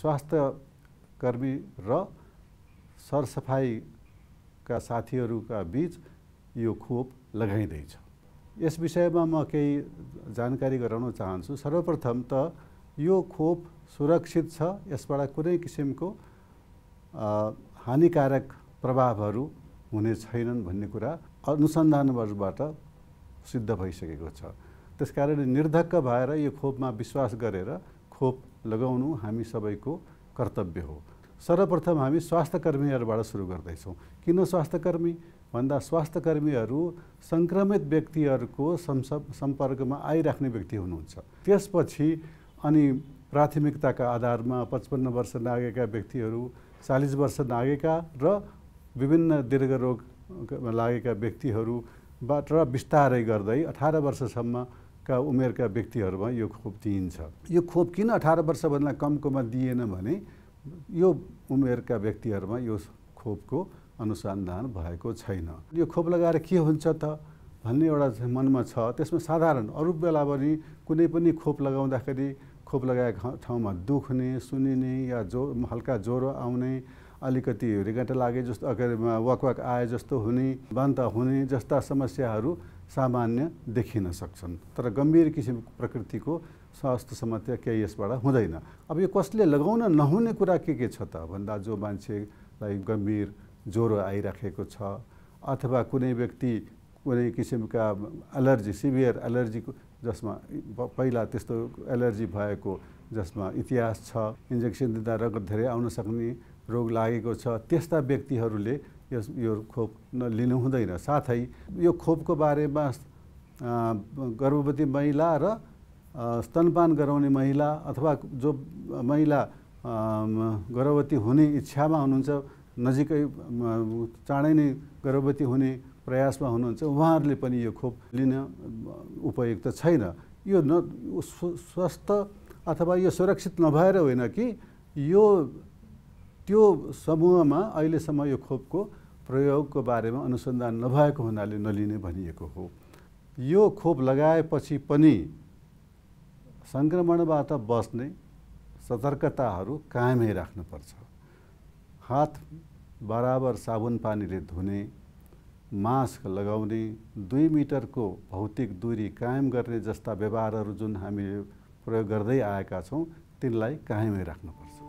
स्वास्थ्य कर्मी र सरसफाइका साथीहरूका बिच यो खोप लगाइँदैछ यस विषयमा म केही जानकारी गराउन चाहन्छु सर्वप्रथम त यो खोप सुरक्षित छ यसबाट कुनै किसिमको हानिकारक प्रभावहरू हुने छैनन् भन्ने कुरा अनुसन्धानहरूबाट सिद्ध भइसकेको छ त्यसकारण निर्धक्क भएर यो खोपमा विश्वास गरेर खोप लगाउनु हामी सबैको कर्तव्य हो सर्वप्रथम हामी स्वास्थ्य कर्मीहरूबाट सुरु गर्दैछौँ किन स्वास्थ्यकर्मी भन्दा स्वास्थ्य कर्मीहरू सङ्क्रमित व्यक्तिहरूको सम्पर्कमा आइराख्ने व्यक्ति हुनुहुन्छ त्यसपछि अनि प्राथमिकताका आधारमा पचपन्न वर्ष नागेका व्यक्तिहरू चालिस वर्ष नागेका र विभिन्न दीर्घरोग लागेका व्यक्तिहरूबाट बिस्तारै गर्दै अठार वर्षसम्म का उमेरका व्यक्तिहरूमा यो खोप दिइन्छ यो खोप किन अठार वर्षभन्दा कमकोमा दिएन भने यो उमेरका व्यक्तिहरूमा यो खोपको अनुसन्धान भएको छैन यो खोप लगाएर के हुन्छ त भन्ने एउटा मनमा छ त्यसमा साधारण अरू बेला पनि कुनै पनि खोप लगाउँदाखेरि खोप लगाएको ठाउँमा दुख्ने सुनिने या जो हल्का ज्वरो आउने अलिकति घण्टा लागे जस्तो वाकवाक आए जस्तो हुने बान्ता हुने जस्ता समस्याहरू सामान्य देखिन सक्छन् तर गम्भीर किसिमको प्रकृतिको स्वास्थ्य समस्या केही यसबाट हुँदैन अब यो कसले लगाउन नहुने कुरा के के छ त भन्दा जो मान्छेलाई गम्भीर ज्वरो आइराखेको छ अथवा कुनै व्यक्ति कुनै किसिमका एलर्जी सिभियर एलर्जीको जसमा पहिला त्यस्तो एलर्जी भएको जसमा इतिहास छ इन्जेक्सन दिँदा रगत धेरै आउन सक्ने रोग लागेको छ त्यस्ता व्यक्तिहरूले यस यो खोप लिनु हुँदैन साथै यो खोपको बारेमा गर्भवती महिला र स्तनपान गराउने महिला अथवा जो महिला गर्भवती हुने इच्छामा हुनुहुन्छ नजिकै चाँडै नै गर्भवती हुने प्रयासमा हुनुहुन्छ उहाँहरूले पनि यो खोप लिन उपयुक्त छैन यो न स्वस्थ अथवा यो सुरक्षित नभएर होइन कि यो त्यो समूहमा अहिलेसम्म यो खोपको प्रयोगको बारेमा अनुसन्धान नभएको हुनाले नलिने भनिएको हो यो खोप लगाएपछि पनि सङ्क्रमणबाट बस्ने सतर्कताहरू कायमै राख्नुपर्छ हात बराबर साबुन पानीले धुने मास्क लगाउने दुई मिटरको भौतिक दूरी कायम गर्ने जस्ता व्यवहारहरू जुन हामीले प्रयोग गर्दै आएका छौँ तिनलाई कायमै राख्नुपर्छ